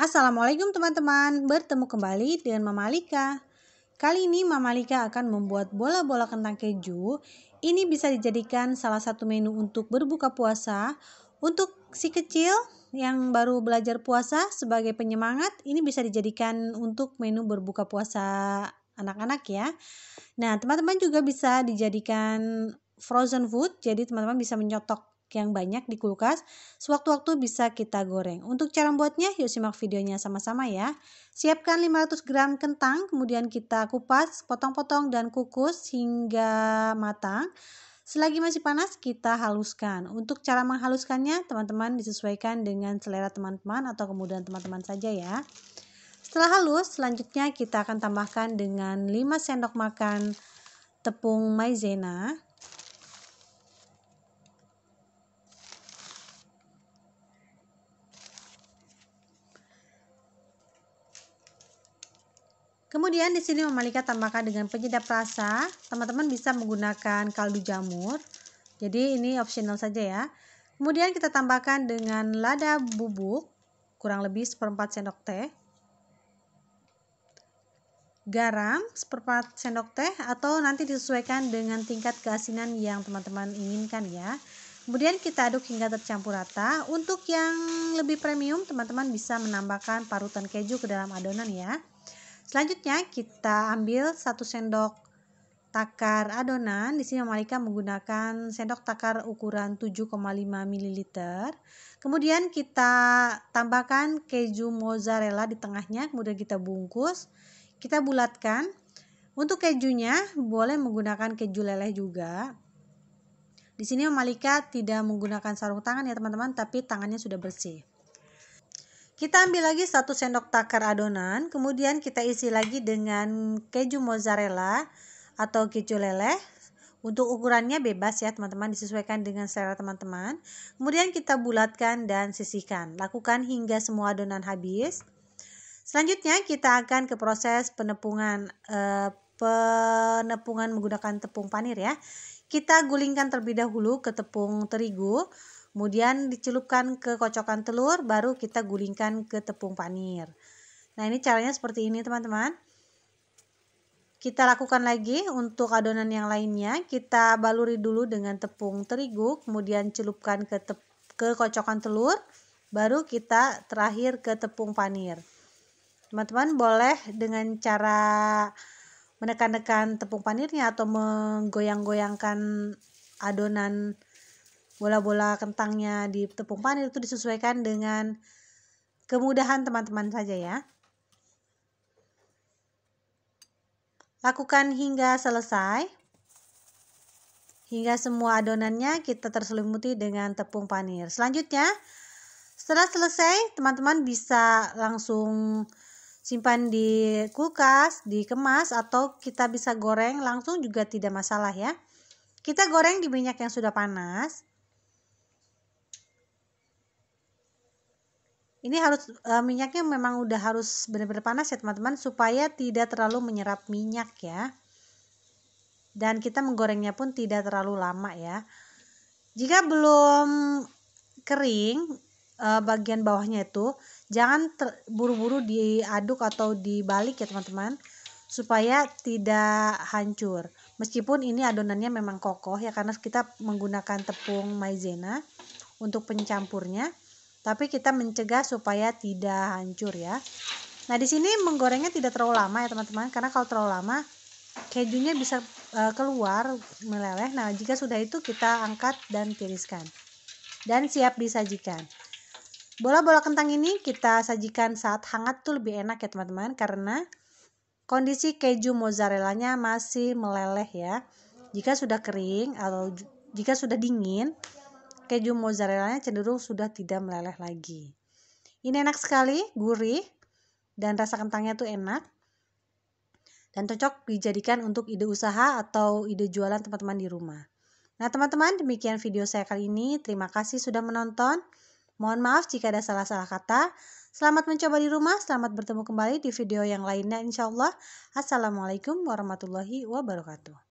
Assalamualaikum teman-teman, bertemu kembali dengan Mama Lika. Kali ini Mama Lika akan membuat bola-bola kentang keju. Ini bisa dijadikan salah satu menu untuk berbuka puasa. Untuk si kecil yang baru belajar puasa sebagai penyemangat, ini bisa dijadikan untuk menu berbuka puasa anak-anak ya. Nah, teman-teman juga bisa dijadikan frozen food, jadi teman-teman bisa menyotok yang banyak di kulkas, sewaktu-waktu bisa kita goreng. Untuk cara membuatnya, yuk simak videonya sama-sama ya. Siapkan 500 gram kentang, kemudian kita kupas, potong-potong dan kukus hingga matang. Selagi masih panas, kita haluskan. Untuk cara menghaluskannya, teman-teman disesuaikan dengan selera teman-teman atau kemudian teman-teman saja ya. Setelah halus, selanjutnya kita akan tambahkan dengan 5 sendok makan tepung maizena Kemudian di sini Mama tambahkan dengan penyedap rasa. Teman-teman bisa menggunakan kaldu jamur. Jadi ini optional saja ya. Kemudian kita tambahkan dengan lada bubuk kurang lebih seperempat sendok teh. Garam seperempat sendok teh atau nanti disesuaikan dengan tingkat keasinan yang teman-teman inginkan ya. Kemudian kita aduk hingga tercampur rata. Untuk yang lebih premium, teman-teman bisa menambahkan parutan keju ke dalam adonan ya. Selanjutnya kita ambil satu sendok takar adonan. Di sini Malika menggunakan sendok takar ukuran 7,5 ml. Kemudian kita tambahkan keju mozzarella di tengahnya, kemudian kita bungkus. Kita bulatkan. Untuk kejunya boleh menggunakan keju leleh juga. Di sini Malika tidak menggunakan sarung tangan ya teman-teman, tapi tangannya sudah bersih. Kita ambil lagi satu sendok takar adonan, kemudian kita isi lagi dengan keju mozzarella atau keju leleh. Untuk ukurannya bebas ya teman-teman, disesuaikan dengan selera teman-teman. Kemudian kita bulatkan dan sisihkan. Lakukan hingga semua adonan habis. Selanjutnya kita akan ke proses penepungan eh, penepungan menggunakan tepung panir ya. Kita gulingkan terlebih dahulu ke tepung terigu, Kemudian dicelupkan ke kocokan telur, baru kita gulingkan ke tepung panir. Nah, ini caranya seperti ini, teman-teman. Kita lakukan lagi untuk adonan yang lainnya. Kita baluri dulu dengan tepung terigu, kemudian celupkan ke, ke kocokan telur, baru kita terakhir ke tepung panir. Teman-teman boleh dengan cara menekan tekan tepung panirnya atau menggoyang-goyangkan adonan bola-bola kentangnya di tepung panir itu disesuaikan dengan kemudahan teman-teman saja ya. Lakukan hingga selesai. Hingga semua adonannya kita terselimuti dengan tepung panir. Selanjutnya, setelah selesai, teman-teman bisa langsung simpan di kulkas, dikemas, atau kita bisa goreng langsung juga tidak masalah ya. Kita goreng di minyak yang sudah panas. ini harus uh, minyaknya memang udah harus benar-benar panas ya teman-teman supaya tidak terlalu menyerap minyak ya dan kita menggorengnya pun tidak terlalu lama ya jika belum kering uh, bagian bawahnya itu jangan buru-buru diaduk atau dibalik ya teman-teman supaya tidak hancur meskipun ini adonannya memang kokoh ya karena kita menggunakan tepung maizena untuk pencampurnya tapi kita mencegah supaya tidak hancur ya. Nah, di sini menggorengnya tidak terlalu lama ya, teman-teman, karena kalau terlalu lama kejunya bisa e, keluar meleleh. Nah, jika sudah itu kita angkat dan tiriskan. Dan siap disajikan. Bola-bola kentang ini kita sajikan saat hangat tuh lebih enak ya, teman-teman, karena kondisi keju mozzarellanya masih meleleh ya. Jika sudah kering atau jika sudah dingin, keju mozzarellanya cenderung sudah tidak meleleh lagi. Ini enak sekali, gurih, dan rasa kentangnya tuh enak. Dan cocok dijadikan untuk ide usaha atau ide jualan teman-teman di rumah. Nah teman-teman demikian video saya kali ini. Terima kasih sudah menonton. Mohon maaf jika ada salah-salah kata. Selamat mencoba di rumah. Selamat bertemu kembali di video yang lainnya insya Allah. Assalamualaikum warahmatullahi wabarakatuh.